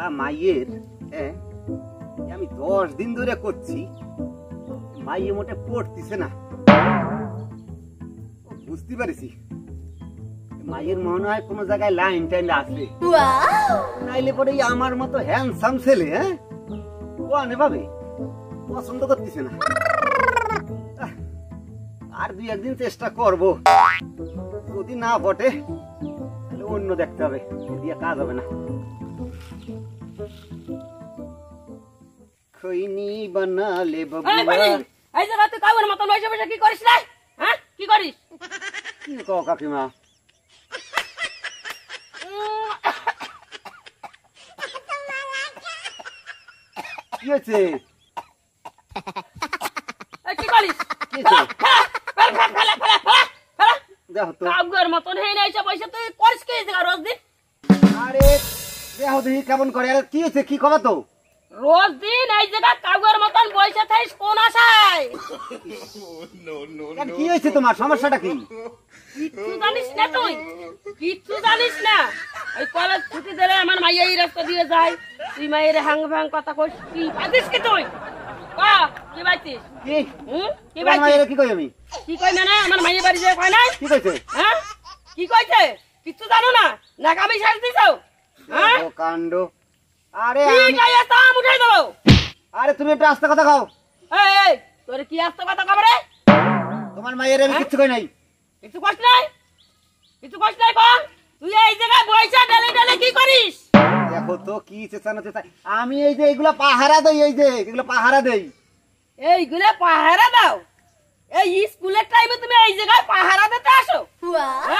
শালা মাইয়ের হ্যাঁ আমি দশ দিন ধরে করছি মাইয়ে মোটে পড়তিছে না বুঝতে পারিস মায়ের মনে হয় কোনো জায়গায় লাইন টাইন আসবে নাইলে পরে আমার মতো হ্যান্ডসাম ছেলে হ্যাঁ ভাবে পছন্দ করতেছে না আর দুই একদিন চেষ্টা করব যদি না বটে তাহলে অন্য দেখতে হবে দিয়ে কাজ হবে না খইনি বানালে বাবুয়া এই যে রাতে কাউর মতো লইছে বসে কি করিস রে হ্যাঁ কি করিস কি কও কাকিমা কি হয়েছে কি করিস কি হয়েছে কাউর মতন হয়ে নাই পয়সা তুই করিস কি রোজ দিন আরে দেহ কেমন করে আরে কি হয়েছে কি খবর তো রোজ দিন এই জায়গা কাগর মতন বসে থাকিস কোন আশায় কি হয়েছে তোমার সমস্যাটা কি কিচ্ছু জানিস না তুই কিচ্ছু জানিস না এই কলেজ ছুটি দিলে আমার মাইয়া এই রাস্তা দিয়ে যায় তুই মায়ের হ্যাং ভ্যাং কথা কইস কি পাতিস কি তুই কা কি বাইতিস কি হুম কি বাইতিস কি কই আমি কি কই না মানে? আমার মাইয়ের বাড়ি যায় কই না কি কইছে হ্যাঁ কি কইছে কিচ্ছু জানো না নাকামি সাজ দিছাও হ্যাঁ? কাণ্ড আরে দেবো আরে তুমি আস্তে কথা খাও তোর কি আস্তে কথা খাবো রে তোমার মায়ের আমি হ্যাঁ? কিছু কই নাই কিছু কষ্ট নাই কিছু কষ্ট নাই তুই এই জায়গায় বইসা ডালে ডালে কি করিস দেখো তো কি চেঁচানো চেঁচা আমি এই যে এইগুলো পাহারা দেই এই যে এগুলো পাহারা দেই এইগুলো পাহারা দাও এই স্কুলের টাইমে তুমি এই জায়গায় পাহারা দিতে আসো হ্যাঁ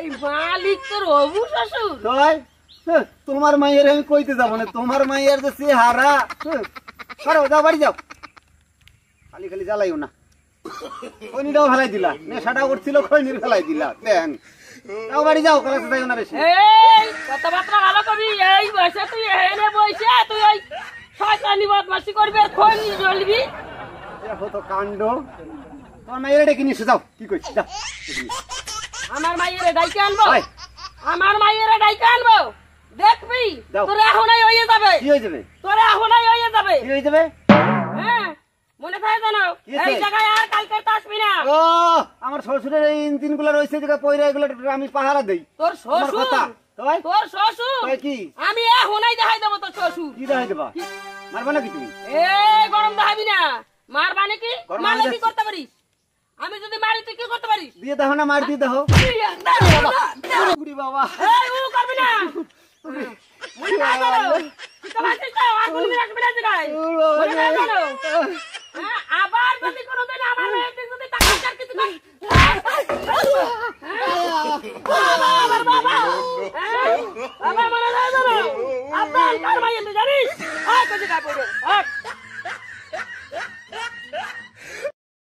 এই মালিক তোর অবু শ্বশুর হয় হ্যাঁ, তোমার মাইয়ের আমি কইতে যাবো না তোমার মাইয়ের যে সে হারা হ্যাঁ, সরো যাও বাড়ি যাও খালি খালি জ্বালাইও না খৈনিটাও ফেলাই দিলা নেশাটা উঠছিল খৈনির ফেলাই দিলা দেন যাও বাড়ি যাও কলেজে যাইও না এই কথাবার্তা ভালো কবি এই তুই এনে বসে তুই ওই শয়তানি বদমাশি করবে খৈনি জ্বলবি দেখো তো কাণ্ড তোমার মাইয়ের ডেকে নিয়ে কি করছিস যাও আমার মাইয়েরে ডাইকে আনবো আমার মাইয়েরে ডাইকে আনবো দেখবি তোর এখনই হয়ে যাবে কি হয়ে যাবে তোর এখনই হয়ে যাবে কি হয়ে যাবে হ্যাঁ মনে থাকে জানো আর কালকে আসবি না ও আমার শ্বশুরের ইঞ্জিনগুলো রয়েছে জায়গা পয়রা এগুলো আমি পাহারা দেই তোর শ্বশুর তোর শ্বশুর কি আমি এখনই দেখাই দেবো তোর শ্বশুর কি দেখাই দেবা মারবা নাকি তুমি এ গরম দেখাবি না মারবা নাকি মারলে কি করতে পারিস আমি যদি মারি তুই কি করতে পারিস দিয়ে দাও না মার দিয়ে দাও বুড়ি বাবা এই ও করবি না মুই না করো তোমার কি কও আগুন দিয়ে রাখবে না জায়গায় আবার যদি কোনোদিন আমার আবার যদি টাকা চার কিছু নাই আমার হ্যাঁ? হ্যাঁ? বাবা আমার হ্যাঁ? মনে হয় বাবা আপনার কার মাইয়ের জানিস আয় কাজে কাপড় আয়